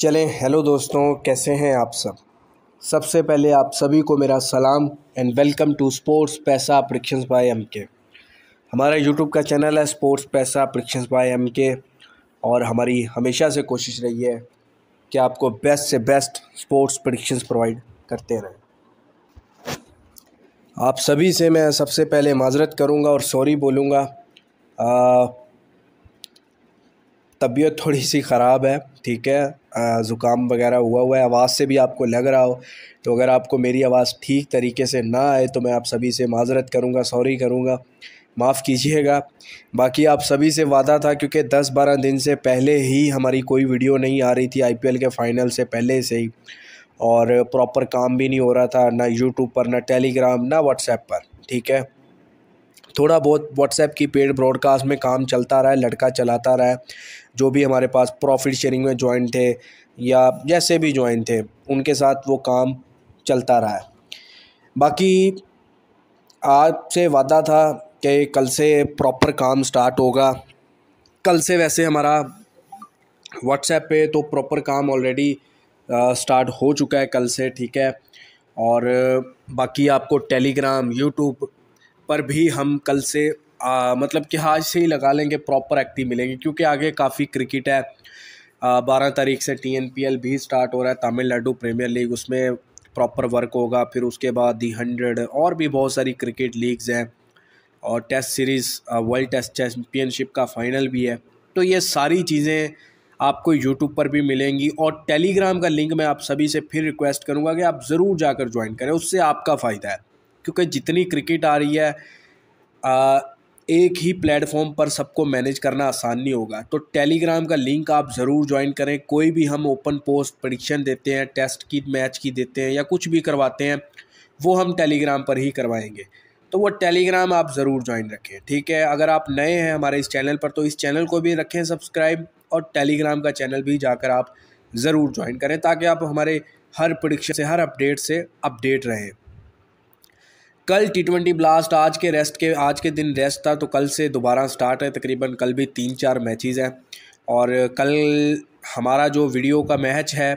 चलें हेलो दोस्तों कैसे हैं आप सब सबसे पहले आप सभी को मेरा सलाम एंड वेलकम टू स्पोर्ट्स पैसा प्रिक्शंस बाय एम के हमारा यूट्यूब का चैनल है स्पोर्ट्स पैसा प्रिक्शंस बाय एम के और हमारी हमेशा से कोशिश रही है कि आपको बेस्ट से बेस्ट स्पोर्ट्स प्रडिक्शंस प्रोवाइड करते रहें आप सभी से मैं सबसे पहले माजरत करूँगा और सॉरी बोलूँगा तबीयत थोड़ी सी ख़राब है ठीक है ज़ुकाम वगैरह हुआ हुआ है आवाज़ से भी आपको लग रहा हो तो अगर आपको मेरी आवाज़ ठीक तरीके से ना आए तो मैं आप सभी से माजरत करूँगा सॉरी करूँगा माफ़ कीजिएगा बाकी आप सभी से वादा था क्योंकि 10-12 दिन से पहले ही हमारी कोई वीडियो नहीं आ रही थी आईपीएल के फ़ाइनल से पहले से ही और प्रॉपर काम भी नहीं हो रहा था ना यूट्यूब पर ना टेलीग्राम ना व्हाट्सएप पर ठीक है थोड़ा बहुत व्हाट्सएप की पेड ब्रॉडकास्ट में काम चलता रहा है लड़का चलाता रहा है जो भी हमारे पास प्रॉफिट शेयरिंग में ज्वाइन थे या जैसे भी ज्वाइन थे उनके साथ वो काम चलता रहा है बाकी आपसे वादा था कि कल से प्रॉपर काम स्टार्ट होगा कल से वैसे हमारा व्हाट्सएप पे तो प्रॉपर काम ऑलरेडी स्टार्ट हो चुका है कल से ठीक है और बाकी आपको टेलीग्राम यूट्यूब पर भी हम कल से आ, मतलब कि आज से ही लगा लेंगे प्रॉपर एक्टिव मिलेंगे क्योंकि आगे काफ़ी क्रिकेट है बारह तारीख से टी भी स्टार्ट हो रहा है तमिलनाडु प्रीमियर लीग उसमें प्रॉपर वर्क होगा फिर उसके बाद दी हंड्रेड और भी बहुत सारी क्रिकेट लीग्स हैं और test series world test championship का फाइनल भी है तो ये सारी चीज़ें आपको यूट्यूब पर भी मिलेंगी और टेलीग्राम का लिंक मैं आप सभी से फिर रिक्वेस्ट करूँगा कि आप ज़रूर जाकर ज्वाइन करें उससे आपका फ़ायदा है क्योंकि जितनी क्रिकेट आ रही है आ, एक ही प्लेटफॉर्म पर सबको मैनेज करना आसान नहीं होगा तो टेलीग्राम का लिंक आप ज़रूर ज्वाइन करें कोई भी हम ओपन पोस्ट परीक्षण देते हैं टेस्ट की मैच की देते हैं या कुछ भी करवाते हैं वो हम टेलीग्राम पर ही करवाएंगे तो वो टेलीग्राम आप ज़रूर ज्वाइन रखें ठीक है अगर आप नए हैं हमारे इस चैनल पर तो इस चैनल को भी रखें सब्सक्राइब और टेलीग्राम का चैनल भी जाकर आप ज़रूर ज्वाइन करें ताकि आप हमारे हर परीक्षा से हर अपडेट से अपडेट रहें कल टी ट्वेंटी ब्लास्ट आज के रेस्ट के आज के दिन रेस्ट था तो कल से दोबारा स्टार्ट है तकरीबन कल भी तीन चार मैचेस हैं और कल हमारा जो वीडियो का मैच है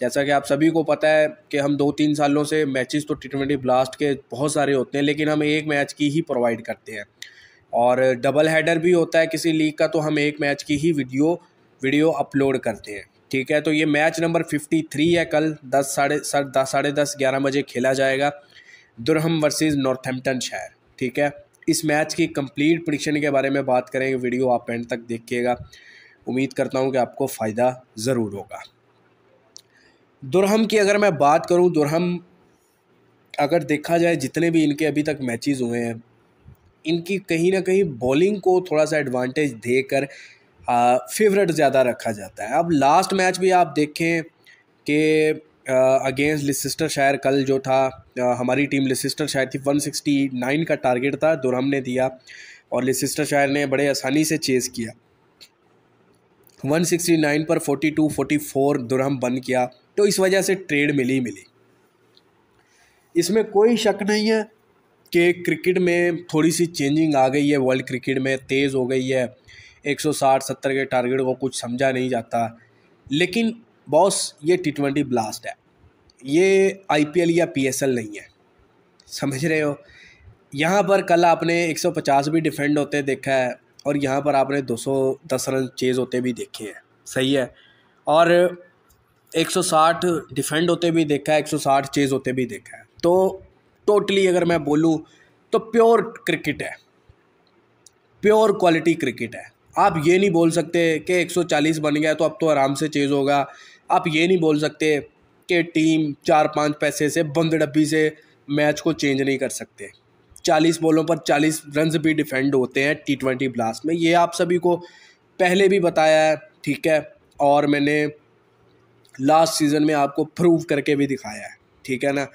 जैसा कि आप सभी को पता है कि हम दो तीन सालों से मैचेस तो टी ट्वेंटी ब्लास्ट के बहुत सारे होते हैं लेकिन हम एक मैच की ही प्रोवाइड करते हैं और डबल हैडर भी होता है किसी लीग का तो हम एक मैच की ही वीडियो वीडियो अपलोड करते हैं ठीक है तो ये मैच नंबर फिफ्टी थ्री है कल दस साढ़े दस साढ़े दस ग्यारह बजे खेला जाएगा दुरहम वर्सेस नॉर्थहैम्पटन शहर ठीक है इस मैच की कंप्लीट प्रिडिक्शन के बारे में बात करेंगे वीडियो आप एंड तक देखिएगा उम्मीद करता हूँ कि आपको फ़ायदा ज़रूर होगा दुरहम की अगर मैं बात करूँ दुरहम अगर देखा जाए जितने भी इनके अभी तक मैचेस हुए हैं इनकी कहीं ना कहीं बॉलिंग को थोड़ा सा एडवांटेज देकर फेवरेट ज़्यादा रखा जाता है अब लास्ट मैच भी आप देखें कि अगेंस्ट लिसिस्टर शायर कल जो था आ, हमारी टीम लिसिस्टर शायर थी 169 का टारगेट था दुरहम ने दिया और लिसिस्टर शायर ने बड़े आसानी से चेस किया 169 पर 42 44 दुरहम बंद किया तो इस वजह से ट्रेड मिली मिली इसमें कोई शक नहीं है कि क्रिकेट में थोड़ी सी चेंजिंग आ गई है वर्ल्ड क्रिकेट में तेज़ हो गई है 160 70 के टारगेट को कुछ समझा नहीं जाता लेकिन बॉस ये टी ट्वेंटी ब्लास्ट है ये आईपीएल या पीएसएल नहीं है समझ रहे हो यहाँ पर कल आपने 150 भी डिफेंड होते देखा है और यहाँ पर आपने 210 रन चेज़ होते भी देखे हैं सही है और 160 डिफेंड होते भी देखा है 160 चेज़ होते भी देखा है तो टोटली अगर मैं बोलूँ तो प्योर क्रिकेट है प्योर क्वालिटी क्रिकेट है आप ये नहीं बोल सकते कि 140 बन गया तो अब तो आराम से चेज़ होगा आप ये नहीं बोल सकते कि टीम चार पाँच पैसे से बंद डब्बी से मैच को चेंज नहीं कर सकते चालीस बॉलों पर चालीस रन भी डिफेंड होते हैं टी ट्वेंटी ब्लास्ट में ये आप सभी को पहले भी बताया है ठीक है और मैंने लास्ट सीज़न में आपको प्रूव करके भी दिखाया है ठीक है ना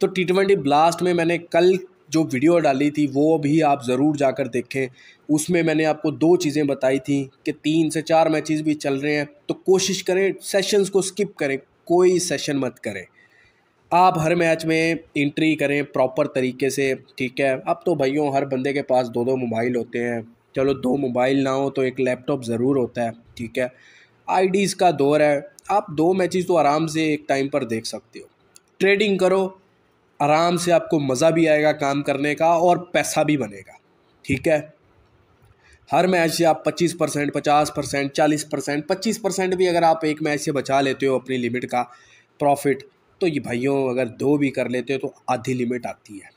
तो टी ट्वेंटी ब्लास्ट में मैंने कल जो वीडियो डाली थी वो भी आप ज़रूर जाकर देखें उसमें मैंने आपको दो चीज़ें बताई थी कि तीन से चार मैचेस भी चल रहे हैं तो कोशिश करें सेशंस को स्किप करें कोई सेशन मत करें आप हर मैच में इंट्री करें प्रॉपर तरीके से ठीक है अब तो भैया हर बंदे के पास दो दो मोबाइल होते हैं चलो दो मोबाइल ना हो तो एक लैपटॉप ज़रूर होता है ठीक है आईडीज़ का दौर है आप दो मैचेस तो आराम से एक टाइम पर देख सकते हो ट्रेडिंग करो आराम से आपको मज़ा भी आएगा काम करने का और पैसा भी बनेगा ठीक है हर मैच से आप 25 परसेंट पचास परसेंट चालीस परसेंट पच्चीस परसेंट भी अगर आप एक मैच से बचा लेते हो अपनी लिमिट का प्रॉफिट तो ये भाइयों अगर दो भी कर लेते हो तो आधी लिमिट आती है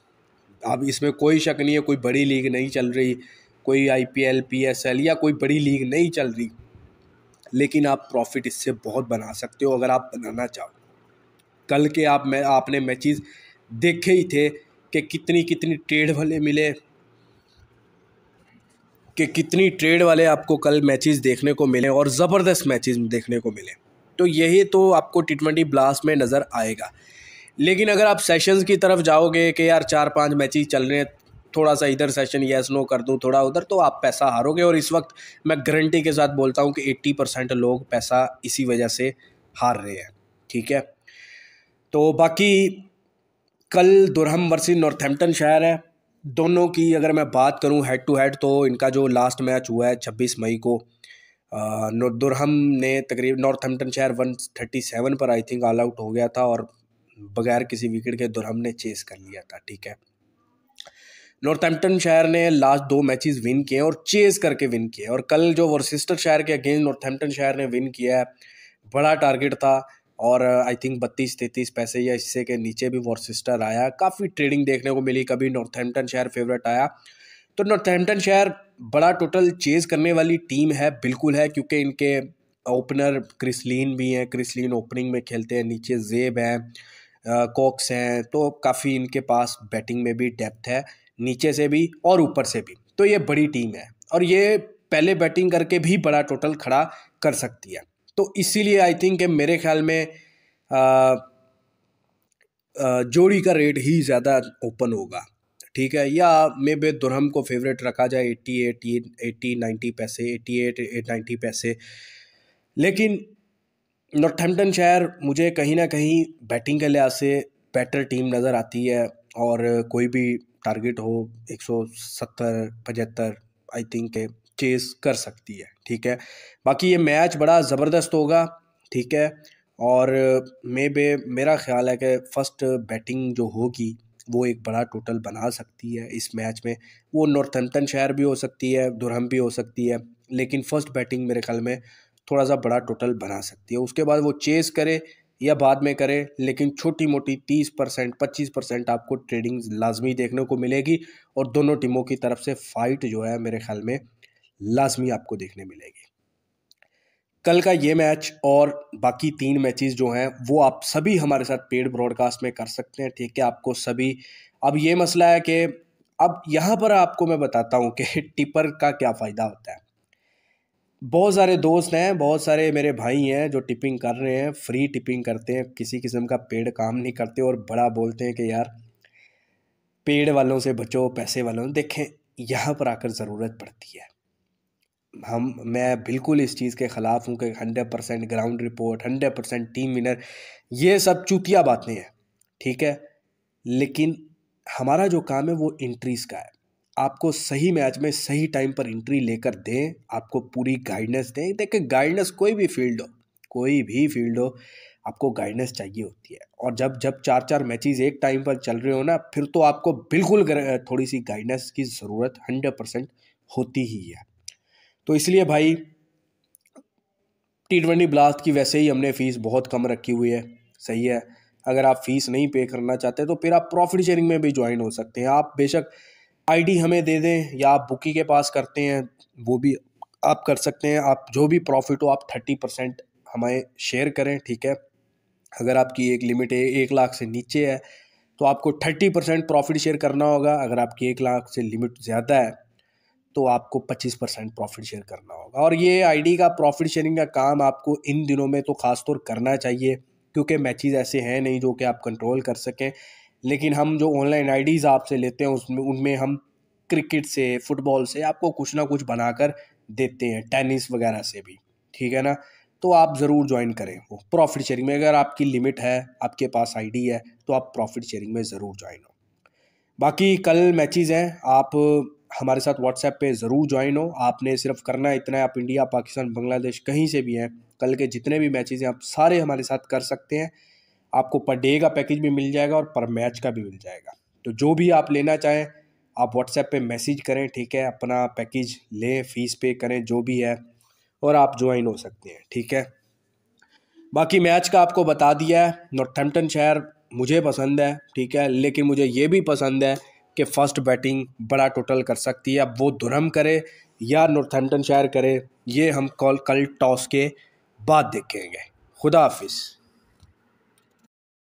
अब इसमें कोई शक नहीं है कोई बड़ी लीग नहीं चल रही कोई I P L P S L या कोई बड़ी लीग नहीं चल रही लेकिन आप प्रॉफिट इससे बहुत बना सकते हो अगर आप बनाना चाहो कल के आप मैं आपने मैचेस देखे ही थे कि कितनी कितनी ट्रेड वाले मिले कि कितनी ट्रेड वाले आपको कल मैचेस देखने को मिले और ज़बरदस्त मैचेस देखने को मिले तो यही तो आपको टी ट्वेंटी ब्लास्ट में नज़र आएगा लेकिन अगर आप सेशंस की तरफ जाओगे कि यार चार पांच मैचेस चल रहे हैं थोड़ा सा इधर सेशन यस नो कर दूँ थोड़ा उधर तो आप पैसा हारोगे और इस वक्त मैं गारंटी के साथ बोलता हूँ कि एट्टी परसेंट लोग पैसा इसी वजह से हार रहे हैं ठीक है तो बाकी कल दुरहम वर्सी नॉर्थैम्पटन शहर है दोनों की अगर मैं बात करूं हेड टू हेड तो इनका जो लास्ट मैच हुआ है छब्बीस मई को दुरहम ने तकरीब नॉर्थहम्पटन शहर वन थर्टी सेवन पर आई थिंक ऑल आउट हो गया था और बगैर किसी विकेट के दुरहम ने चेस कर लिया था ठीक है नॉर्थहैम्पटन शहर ने लास्ट दो मैचेस विन किए और चेस करके विन किए और कल जो वर्सिस्टर शहर के अगेंस्ट नॉर्थहैम्पटन शहर ने विन किया है बड़ा टारगेट था और आई uh, थिंक बत्तीस तैंतीस पैसे या इससे के नीचे भी वॉरसिस्टर आया काफ़ी ट्रेडिंग देखने को मिली कभी नॉर्थहैम्पटन शहर फेवरेट आया तो नॉर्थहैम्पटन शहर बड़ा टोटल चेज करने वाली टीम है बिल्कुल है क्योंकि इनके ओपनर क्रिसलिन भी हैं क्रिसलिन ओपनिंग में खेलते हैं नीचे जेब हैं कॉक्स हैं तो काफ़ी इनके पास बैटिंग में भी डेप्थ है नीचे से भी और ऊपर से भी तो ये बड़ी टीम है और ये पहले बैटिंग करके भी बड़ा टोटल खड़ा कर सकती है तो इसीलिए आई थिंक मेरे ख्याल में आ, आ, जोड़ी का रेट ही ज़्यादा ओपन होगा ठीक है या मे बे दुरहम को फेवरेट रखा जाए एट्टी एटी एट्टी नाइन्टी पैसे एट्टी एट एट नाइन्टी पैसे लेकिन नॉर्थम्पटन शहर मुझे कहीं ना कहीं बैटिंग के लिहाज से बेटर टीम नज़र आती है और कोई भी टारगेट हो एक सौ सत्तर पचहत्तर आई थिंक चेज़ कर सकती है ठीक है बाकी ये मैच बड़ा ज़बरदस्त होगा ठीक है और मे बे मेरा ख्याल है कि फ़र्स्ट बैटिंग जो होगी वो एक बड़ा टोटल बना सकती है इस मैच में वो नॉर्थम्पटन शहर भी हो सकती है दुरहम भी हो सकती है लेकिन फ़र्स्ट बैटिंग मेरे ख्याल में थोड़ा सा बड़ा टोटल बना सकती है उसके बाद वो चेस करे या बाद में करे लेकिन छोटी मोटी तीस परसेंट पच्चीस परसेंट आपको ट्रेडिंग लाजमी देखने को मिलेगी और दोनों टीमों की तरफ से फ़ाइट जो है मेरे ख्याल में लाजमी आपको देखने मिलेगी कल का ये मैच और बाकी तीन मैचेस जो हैं वो आप सभी हमारे साथ पेड ब्रॉडकास्ट में कर सकते हैं ठीक है आपको सभी अब ये मसला है कि अब यहाँ पर आपको मैं बताता हूँ कि टिपर का क्या फ़ायदा होता है बहुत सारे दोस्त हैं बहुत सारे मेरे भाई हैं जो टिपिंग कर रहे हैं फ्री टिपिंग करते हैं किसी किस्म का पेड काम नहीं करते और बड़ा बोलते हैं कि यार पेड वालों से बचो पैसे वालों देखें यहाँ पर आकर ज़रूरत पड़ती है हम मैं बिल्कुल इस चीज़ के ख़िलाफ़ हूँ कि hundred percent ground report hundred percent team winner ये सब चूतिया बातें हैं ठीक है लेकिन हमारा जो काम है वो इंट्रीज़ का है आपको सही मैच में सही टाइम पर इंट्री लेकर दें आपको पूरी गाइडेंस दें देखिए गाइडेंस कोई भी फील्ड हो कोई भी फील्ड हो आपको गाइडेंस चाहिए होती है और जब जब चार चार मैचेस एक टाइम पर चल रहे हो ना फिर तो आपको बिल्कुल थोड़ी सी गाइडेंस की ज़रूरत हंड्रेड परसेंट होती ही है तो इसलिए भाई टी ट्वेंटी ब्लास्ट की वैसे ही हमने फ़ीस बहुत कम रखी हुई है सही है अगर आप फीस नहीं पे करना चाहते तो फिर आप प्रॉफिट शेयरिंग में भी ज्वाइन हो सकते हैं आप बेशक आईडी हमें दे दें या आप बुकी के पास करते हैं वो भी आप कर सकते हैं आप जो भी प्रॉफिट हो आप थर्टी परसेंट हमें शेयर करें ठीक है अगर आपकी एक लिमिट है एक लाख से नीचे है तो आपको थर्टी परसेंट प्रॉफिट शेयर करना होगा अगर आपकी एक लाख से लिमिट ज़्यादा है तो आपको 25 परसेंट प्रॉफिट शेयर करना होगा और ये आईडी का प्रॉफिट शेयरिंग का काम आपको इन दिनों में तो ख़ासतौर करना चाहिए क्योंकि मैचेस ऐसे हैं नहीं जो कि आप कंट्रोल कर सकें लेकिन हम जो ऑनलाइन आईडीज़ आपसे लेते हैं उसमें उनमें हम क्रिकेट से फुटबॉल से आपको कुछ ना कुछ बनाकर देते हैं टेनिस वगैरह से भी ठीक है ना तो आप ज़रूर ज्वाइन करें वो प्रॉफिट शेयरिंग में अगर आपकी लिमिट है आपके पास आईडी है तो आप प्रॉफिट शेयरिंग में ज़रूर ज्वाइन हो बाकी कल मैचेस हैं आप हमारे साथ व्हाट्सएप पे ज़रूर ज्वाइन हो आपने सिर्फ करना है इतना है आप इंडिया पाकिस्तान बांग्लादेश कहीं से भी हैं कल के जितने भी मैचेज हैं आप सारे हमारे साथ कर सकते हैं आपको पर डे का पैकेज भी मिल जाएगा और पर मैच का भी मिल जाएगा तो जो भी आप लेना चाहें आप व्हाट्सएप पे मैसेज करें ठीक है अपना पैकेज लें फ़ीस पे करें जो भी है और आप ज्वाइन हो सकते हैं ठीक है बाकी मैच का आपको बता दिया है नॉर्थम्पटन शहर मुझे पसंद है ठीक है लेकिन मुझे ये भी पसंद है कि फ़र्स्ट बैटिंग बड़ा टोटल कर सकती है अब वो दुरम करे या नॉर्थम्पटन शायर करे ये हम कॉल कल टॉस के बाद देखेंगे खुदा हाफिज़